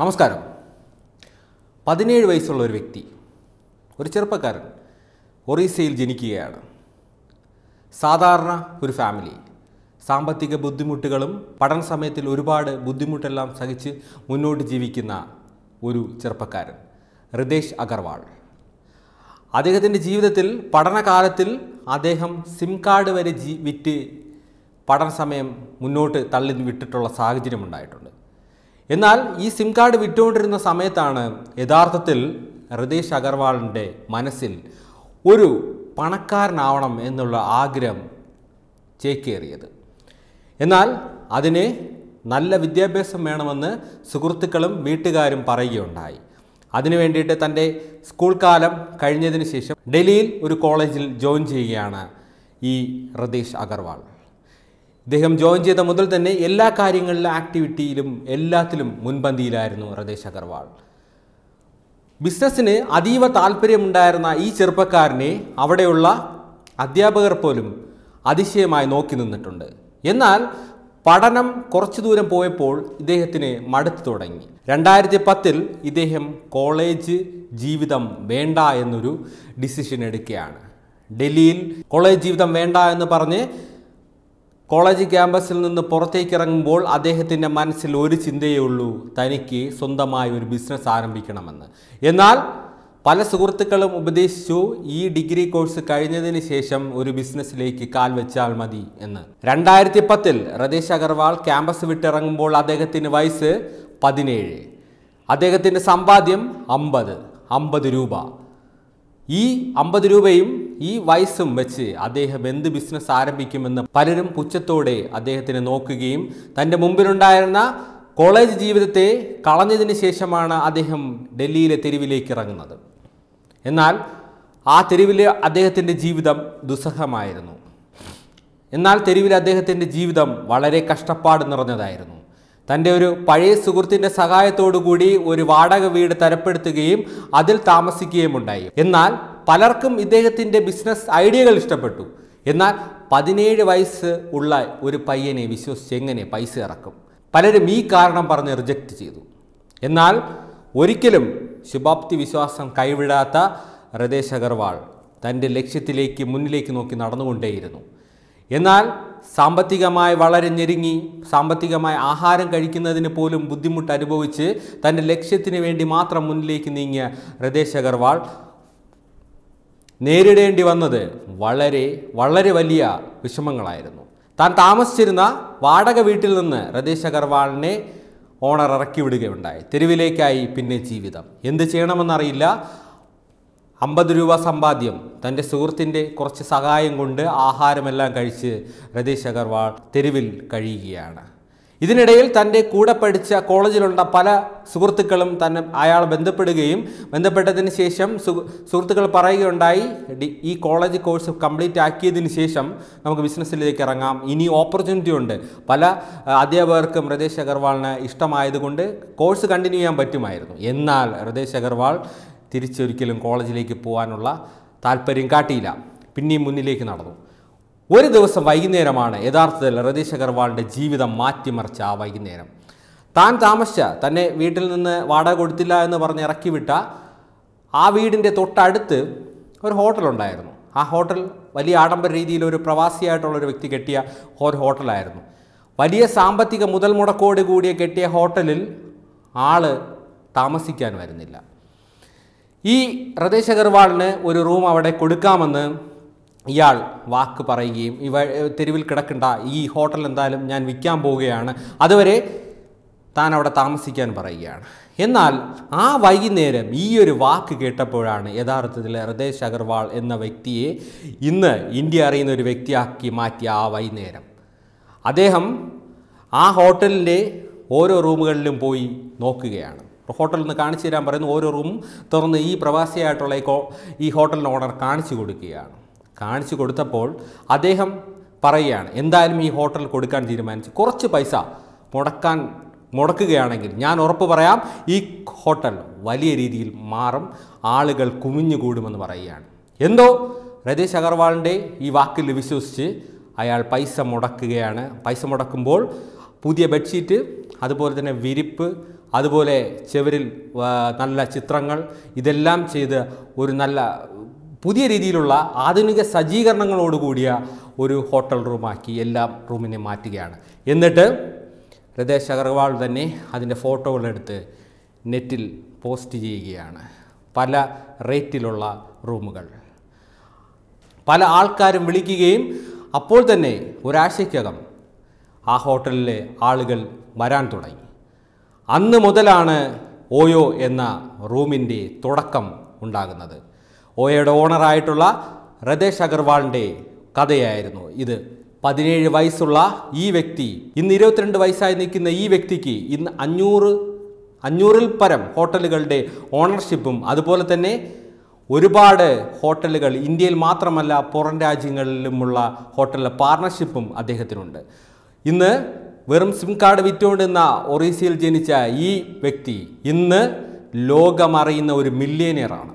നമസ്കാരം പതിനേഴ് വയസ്സുള്ള ഒരു വ്യക്തി ഒരു ചെറുപ്പക്കാരൻ ഒറീസയിൽ ജനിക്കുകയാണ് സാധാരണ ഒരു ഫാമിലി സാമ്പത്തിക ബുദ്ധിമുട്ടുകളും പഠന സമയത്തിൽ ഒരുപാട് ബുദ്ധിമുട്ടെല്ലാം സഹിച്ച് മുന്നോട്ട് ജീവിക്കുന്ന ഒരു ചെറുപ്പക്കാരൻ റിതേഷ് അഗർവാൾ അദ്ദേഹത്തിൻ്റെ ജീവിതത്തിൽ പഠനകാലത്തിൽ അദ്ദേഹം സിം കാർഡ് വരെ ജി വിറ്റ് പഠന സമയം മുന്നോട്ട് തള്ളി വിട്ടിട്ടുള്ള സാഹചര്യം ഉണ്ടായിട്ടുണ്ട് എന്നാൽ ഈ സിം കാർഡ് വിറ്റുകൊണ്ടിരുന്ന സമയത്താണ് യഥാർത്ഥത്തിൽ ഹൃദേശ് അഗർവാളിൻ്റെ മനസ്സിൽ ഒരു പണക്കാരനാവണം എന്നുള്ള ആഗ്രഹം ചേക്കേറിയത് എന്നാൽ അതിനെ നല്ല വിദ്യാഭ്യാസം വേണമെന്ന് സുഹൃത്തുക്കളും വീട്ടുകാരും പറയുകയുണ്ടായി അതിനു വേണ്ടിയിട്ട് തൻ്റെ സ്കൂൾ കാലം കഴിഞ്ഞതിന് ശേഷം ഡൽഹിയിൽ ഒരു കോളേജിൽ ജോയിൻ ചെയ്യുകയാണ് ഈ ഹൃദേശ് അഗർവാൾ ഇദ്ദേഹം ജോയിൻ ചെയ്ത മുതൽ തന്നെ എല്ലാ കാര്യങ്ങളിലും ആക്ടിവിറ്റിയിലും എല്ലാത്തിലും മുൻപന്തിയിലായിരുന്നു ഹൃദേശ് അഗർവാൾ ബിസിനസ്സിന് അതീവ താല്പര്യമുണ്ടായിരുന്ന ഈ ചെറുപ്പക്കാരനെ അവിടെയുള്ള അധ്യാപകർ പോലും അതിശയമായി നോക്കി നിന്നിട്ടുണ്ട് എന്നാൽ പഠനം കുറച്ചു ദൂരം പോയപ്പോൾ ഇദ്ദേഹത്തിന് മടുത്തു തുടങ്ങി രണ്ടായിരത്തി പത്തിൽ ഇദ്ദേഹം കോളേജ് ജീവിതം വേണ്ട എന്നൊരു ഡിസിഷൻ എടുക്കുകയാണ് ഡൽഹിയിൽ കോളേജ് ജീവിതം വേണ്ട എന്ന് പറഞ്ഞ് കോളേജ് ക്യാമ്പസിൽ നിന്ന് പുറത്തേക്കിറങ്ങുമ്പോൾ അദ്ദേഹത്തിൻ്റെ മനസ്സിൽ ഒരു ചിന്തയേ ഉള്ളൂ തനിക്ക് സ്വന്തമായി ഒരു ബിസിനസ് ആരംഭിക്കണമെന്ന് എന്നാൽ പല സുഹൃത്തുക്കളും ഉപദേശിച്ചു ഈ ഡിഗ്രി കോഴ്സ് കഴിഞ്ഞതിന് ശേഷം ഒരു ബിസിനസ്സിലേക്ക് കാൽ വെച്ചാൽ മതി എന്ന് രണ്ടായിരത്തി പത്തിൽ റതേശ് അഗർവാൾ ക്യാമ്പസ് വിട്ടിറങ്ങുമ്പോൾ അദ്ദേഹത്തിന് വയസ്സ് പതിനേഴ് അദ്ദേഹത്തിൻ്റെ സമ്പാദ്യം അമ്പത് അമ്പത് രൂപ ഈ അമ്പത് രൂപയും ഈ വയസ്സും വെച്ച് അദ്ദേഹം എന്ത് ബിസിനസ് ആരംഭിക്കുമെന്ന് പലരും പുച്ഛത്തോടെ അദ്ദേഹത്തിനെ നോക്കുകയും തൻ്റെ മുമ്പിലുണ്ടായിരുന്ന കോളേജ് ജീവിതത്തെ കളഞ്ഞതിന് ശേഷമാണ് അദ്ദേഹം ഡൽഹിയിലെ തെരുവിലേക്ക് ഇറങ്ങുന്നത് എന്നാൽ ആ തെരുവിലെ അദ്ദേഹത്തിൻ്റെ ജീവിതം ദുസ്സഹമായിരുന്നു എന്നാൽ തെരുവിൽ അദ്ദേഹത്തിൻ്റെ ജീവിതം വളരെ കഷ്ടപ്പാട് നിറഞ്ഞതായിരുന്നു തൻ്റെ ഒരു പഴയ സുഹൃത്തിൻ്റെ കൂടി ഒരു വാടക വീട് തരപ്പെടുത്തുകയും അതിൽ താമസിക്കുകയും ഉണ്ടായി എന്നാൽ പലർക്കും ഇദ്ദേഹത്തിൻ്റെ ബിസിനസ് ഐഡിയകൾ ഇഷ്ടപ്പെട്ടു എന്നാൽ പതിനേഴ് വയസ്സ് ഉള്ള ഒരു പയ്യനെ വിശ്വസിച്ച് എങ്ങനെ പൈസ ഇറക്കും പലരും ഈ കാരണം പറഞ്ഞ് റിജക്റ്റ് ചെയ്തു എന്നാൽ ഒരിക്കലും ശുഭാപ്തി വിശ്വാസം കൈവിടാത്ത ഹൃദേശ് അഗർവാൾ തൻ്റെ ലക്ഷ്യത്തിലേക്ക് മുന്നിലേക്ക് നോക്കി നടന്നുകൊണ്ടേയിരുന്നു എന്നാൽ സാമ്പത്തികമായി വളരെ ഞെരുങ്ങി സാമ്പത്തികമായി ആഹാരം കഴിക്കുന്നതിന് പോലും ബുദ്ധിമുട്ട് അനുഭവിച്ച് തൻ്റെ ലക്ഷ്യത്തിന് വേണ്ടി മാത്രം മുന്നിലേക്ക് നീങ്ങിയ ഹൃദേശ് അഗർവാൾ നേരിടേണ്ടി വന്നത് വളരെ വളരെ വലിയ വിഷമങ്ങളായിരുന്നു താൻ താമസിച്ചിരുന്ന വാടക വീട്ടിൽ നിന്ന് രതീഷ അഗർവാളിനെ ഓണർ ഇറക്കി വിടുകയുണ്ടായി തെരുവിലേക്കായി പിന്നെ ജീവിതം എന്ത് ചെയ്യണമെന്നറിയില്ല അമ്പത് രൂപ സമ്പാദ്യം തൻ്റെ സുഹൃത്തിൻ്റെ കുറച്ച് സഹായം കൊണ്ട് ആഹാരമെല്ലാം കഴിച്ച് രതീഷ് അഗർവാൾ തെരുവിൽ കഴിയുകയാണ് ഇതിനിടയിൽ തൻ്റെ കൂടെ പഠിച്ച കോളേജിലുള്ള പല സുഹൃത്തുക്കളും തന്നെ അയാൾ ബന്ധപ്പെടുകയും ബന്ധപ്പെട്ടതിന് ശേഷം സുഹൃത്തുക്കൾ പറയുകയുണ്ടായി ഈ കോളേജ് കോഴ്സ് കംപ്ലീറ്റ് ആക്കിയതിന് ശേഷം നമുക്ക് ബിസിനസ്സിലേക്ക് ഇറങ്ങാം ഇനി ഓപ്പർച്യൂണിറ്റി ഉണ്ട് പല അധ്യാപകർക്കും ഹൃദേശ് അഗർവാളിന് ഇഷ്ടമായതുകൊണ്ട് കോഴ്സ് കണ്ടിന്യൂ ചെയ്യാൻ പറ്റുമായിരുന്നു എന്നാൽ ഹൃദേശ് അഗർവാൾ തിരിച്ചൊരിക്കലും കോളേജിലേക്ക് പോകാനുള്ള താല്പര്യം കാട്ടിയില്ല പിന്നെയും മുന്നിലേക്ക് നടന്നു ഒരു ദിവസം വൈകുന്നേരമാണ് യഥാർത്ഥത്തിൽ രതീഷ് അഗർവാളിൻ്റെ ജീവിതം മാറ്റിമറിച്ച ആ വൈകുന്നേരം താൻ താമസിച്ച തന്നെ വീട്ടിൽ നിന്ന് വാടക കൊടുത്തില്ല എന്ന് പറഞ്ഞ് ഇറക്കിവിട്ട ആ വീടിൻ്റെ തൊട്ടടുത്ത് ഒരു ഹോട്ടലുണ്ടായിരുന്നു ആ ഹോട്ടൽ വലിയ ആഡംബര രീതിയിൽ ഒരു പ്രവാസിയായിട്ടുള്ള ഒരു വ്യക്തി കെട്ടിയ ഒരു ഹോട്ടലായിരുന്നു വലിയ സാമ്പത്തിക മുതൽ മുടക്കോട് കൂടിയ കെട്ടിയ ഹോട്ടലിൽ ആള് താമസിക്കാൻ വരുന്നില്ല ഈ രതേശ് അഗർവാളിന് ഒരു റൂം അവിടെ കൊടുക്കാമെന്ന് ഇയാൾ വാക്ക് പറയുകയും ഇവ തെരുവിൽ കിടക്കണ്ട ഈ ഹോട്ടൽ എന്തായാലും ഞാൻ വിൽക്കാൻ പോവുകയാണ് അതുവരെ താൻ അവിടെ താമസിക്കാൻ പറയുകയാണ് എന്നാൽ ആ വൈകുന്നേരം ഈ ഒരു വാക്ക് കേട്ടപ്പോഴാണ് യഥാർത്ഥത്തിൽ ഹൃദയ് അഗർവാൾ എന്ന വ്യക്തിയെ ഇന്ന് ഇന്ത്യ അറിയുന്ന ഒരു വ്യക്തിയാക്കി മാറ്റിയ ആ വൈകുന്നേരം അദ്ദേഹം ആ ഹോട്ടലിൻ്റെ ഓരോ റൂമുകളിലും പോയി നോക്കുകയാണ് ഹോട്ടലിൽ നിന്ന് കാണിച്ചു തരാൻ പറയുന്നു ഓരോ റൂമും തുറന്ന് ഈ പ്രവാസിയായിട്ടുള്ള ഈ ഹോട്ടലിൻ്റെ ഓണർ കാണിച്ചു കൊടുക്കുകയാണ് കാണിച്ചു കൊടുത്തപ്പോൾ അദ്ദേഹം പറയുകയാണ് എന്തായാലും ഈ ഹോട്ടൽ കൊടുക്കാൻ തീരുമാനിച്ചു കുറച്ച് പൈസ മുടക്കാൻ മുടക്കുകയാണെങ്കിൽ ഞാൻ ഉറപ്പ് പറയാം ഈ ഹോട്ടൽ വലിയ രീതിയിൽ മാറും ആളുകൾ കുമിഞ്ഞുകൂടുമെന്ന് പറയുകയാണ് എന്തോ രതീഷ് അഗർവാളിൻ്റെ ഈ വാക്കിൽ വിശ്വസിച്ച് അയാൾ പൈസ മുടക്കുകയാണ് പൈസ മുടക്കുമ്പോൾ പുതിയ ബെഡ്ഷീറ്റ് അതുപോലെ തന്നെ വിരിപ്പ് അതുപോലെ ചെവരിൽ നല്ല ചിത്രങ്ങൾ ഇതെല്ലാം ചെയ്ത് ഒരു നല്ല പുതിയ രീതിയിലുള്ള ആധുനിക സജ്ജീകരണങ്ങളോടുകൂടിയ ഒരു ഹോട്ടൽ റൂമാക്കി എല്ലാ റൂമിനെ മാറ്റുകയാണ് എന്നിട്ട് ഹൃദയശ് അഗർവാൾ തന്നെ അതിൻ്റെ ഫോട്ടോകളെടുത്ത് നെറ്റിൽ പോസ്റ്റ് ചെയ്യുകയാണ് പല റേറ്റിലുള്ള റൂമുകൾ പല ആൾക്കാരും വിളിക്കുകയും അപ്പോൾ തന്നെ ഒരാഴ്ചയ്ക്കകം ആ ഹോട്ടലിലെ ആളുകൾ വരാൻ തുടങ്ങി അന്ന് മുതലാണ് ഓയോ എന്ന റൂമിൻ്റെ തുടക്കം ഉണ്ടാകുന്നത് ഓയയുടെ ഓണറായിട്ടുള്ള രതേഷ് അഗർവാളിൻ്റെ കഥയായിരുന്നു ഇത് പതിനേഴ് വയസ്സുള്ള ഈ വ്യക്തി ഇന്ന് ഇരുപത്തിരണ്ട് വയസ്സായി നിൽക്കുന്ന ഈ വ്യക്തിക്ക് ഇന്ന് അഞ്ഞൂറ് അഞ്ഞൂറിൽ പരം ഹോട്ടലുകളുടെ ഓണർഷിപ്പും അതുപോലെ തന്നെ ഒരുപാട് ഹോട്ടലുകൾ ഇന്ത്യയിൽ മാത്രമല്ല പുറം രാജ്യങ്ങളിലുമുള്ള ഹോട്ടലിലെ പാർട്ണർഷിപ്പും അദ്ദേഹത്തിനുണ്ട് ഇന്ന് വെറും സിം കാർഡ് വിറ്റുകൊണ്ടിരുന്ന ഒറീസയിൽ ജനിച്ച ഈ വ്യക്തി ഇന്ന് ലോകമറിയുന്ന ഒരു മില്ലിയനിയറാണ്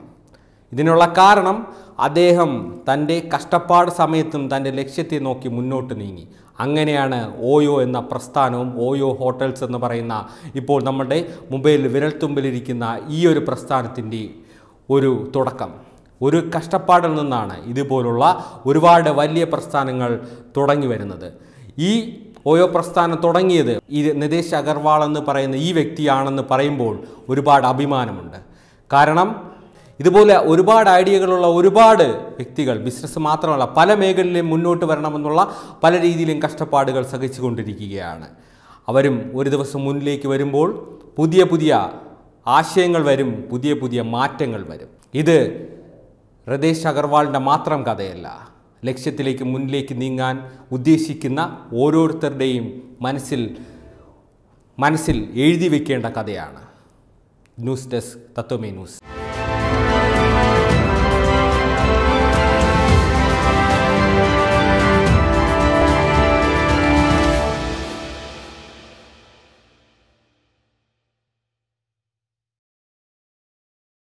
ഇതിനുള്ള കാരണം അദ്ദേഹം തൻ്റെ കഷ്ടപ്പാട് സമയത്തും തൻ്റെ ലക്ഷ്യത്തെ നോക്കി മുന്നോട്ട് നീങ്ങി അങ്ങനെയാണ് ഓയോ എന്ന പ്രസ്ഥാനവും ഓയോ ഹോട്ടൽസ് എന്ന് പറയുന്ന ഇപ്പോൾ നമ്മുടെ മുംബൈയിൽ വിരൽത്തുമ്പിലിരിക്കുന്ന ഈ ഒരു പ്രസ്ഥാനത്തിൻ്റെ ഒരു തുടക്കം ഒരു കഷ്ടപ്പാടിൽ നിന്നാണ് ഇതുപോലുള്ള ഒരുപാട് വലിയ പ്രസ്ഥാനങ്ങൾ തുടങ്ങി വരുന്നത് ഈ ഓയോ പ്രസ്ഥാനം തുടങ്ങിയത് ഈ നിതേശ് അഗർവാൾ എന്ന് പറയുന്ന ഈ വ്യക്തിയാണെന്ന് പറയുമ്പോൾ ഒരുപാട് അഭിമാനമുണ്ട് കാരണം ഇതുപോലെ ഒരുപാട് ഐഡിയകളുള്ള ഒരുപാട് വ്യക്തികൾ ബിസിനസ് മാത്രമല്ല പല മേഖലയിലും മുന്നോട്ട് വരണമെന്നുള്ള പല രീതിയിലും കഷ്ടപ്പാടുകൾ സഹിച്ചുകൊണ്ടിരിക്കുകയാണ് അവരും ഒരു ദിവസം മുന്നിലേക്ക് വരുമ്പോൾ പുതിയ പുതിയ ആശയങ്ങൾ വരും പുതിയ പുതിയ മാറ്റങ്ങൾ വരും ഇത് ഹൃദേശ് അഗർവാളിൻ്റെ മാത്രം കഥയല്ല ലക്ഷ്യത്തിലേക്ക് മുന്നിലേക്ക് നീങ്ങാൻ ഉദ്ദേശിക്കുന്ന ഓരോരുത്തരുടെയും മനസ്സിൽ മനസ്സിൽ എഴുതി വെക്കേണ്ട കഥയാണ് ന്യൂസ് ഡെസ്ക് തത്വമേ ന്യൂസ്